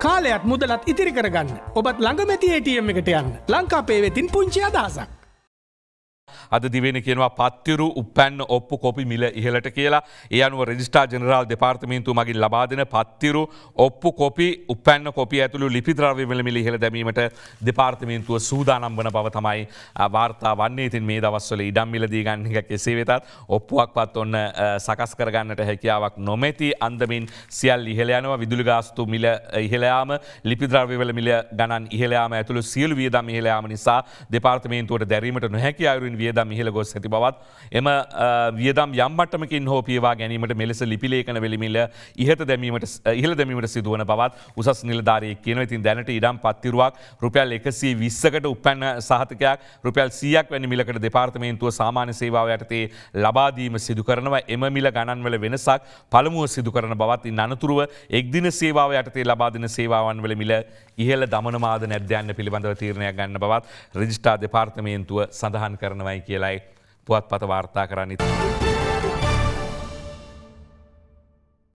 කාලයත් මුදලත් ඉතිරි කරගන්න ඔබත් ළඟමැති ATM එකට යන්න ලංකාපේ වෙතින් පුංචි අදහසක්. අද දිවෙන කියනවා පත්තිරු උපැන් ඔප්පු කොපි මිල ඉහලට කියලා ඒ අනුව රෙජිස්ටා ජනරල් දෙපාර්තමේන්තු මගින් ලබාදන පත්තිරු ඔප්පු කොපි උපැන්න කොපි ඇතුළු ලිපිද්‍රව්‍ය මිලමිලි ඉහළ දැමීමට දෙපාර්තමේන්තුව සූදානම් වන බව තමයි වාර්තා වන්නේ ඉතින් මේ දවස්වල ඉඩම් මිලදී ගන්න එක කෙසේ වෙතත් ඔප්පුවක් පත් ඔන්න සකස් කරගන්නට හැකියාවක් නොමැති අන්දමින් සියල් ඉහළ යනවා විදුලි ගාස්තු මිල ඉහළයාම ලිපිද්‍රව්‍යවල මිල ගණන් ඉහළයාම ඇතුළු සියලු වියදම් ඉහළයාම නිසා දෙපාර්තමේන්තුවට දැරීමට නොහැකි අයුරින් වියද වියදම් ඉහළ ගොස් ඇති බවත් එම වියදම් යම්මටමකින් හෝ පියවා ගැනීමට මෙලෙස ලිපිලේකන වෙලිමිල ඉහත දැමීමට ඉහළ දැමීමට සිදුවන බවත් උසස් නිලධාරය කියන ඉතින් දැනට ඉඩම් පත්තිරුවක් රුපියල් එකසී විස්සකට උපැන්න සහතකයක් රුපියල් සියක් වැනි මිලකට දෙපාර්තමේන්තුව සාමාන්‍ය සේවාව යටතේ ලබාදීම සිදු කරනවා එම මිල ගණන්වල වෙනසක් පළමුුව සිදු කරන බවත් ඉන් අනතුරුව එක්දින සේවාව යටතේ ලබාදින සේවාවන් වල මිල ඉහළ දමනමාද නැද්‍යන්න පිළිබඳව තීරණයක් ගන්න බවත් රජිස්ටා දෙපාර්තමේන්තුව සඳහන් කරනවයි කිය. කියලයි පුවත් පත වාර්තා කරන්න.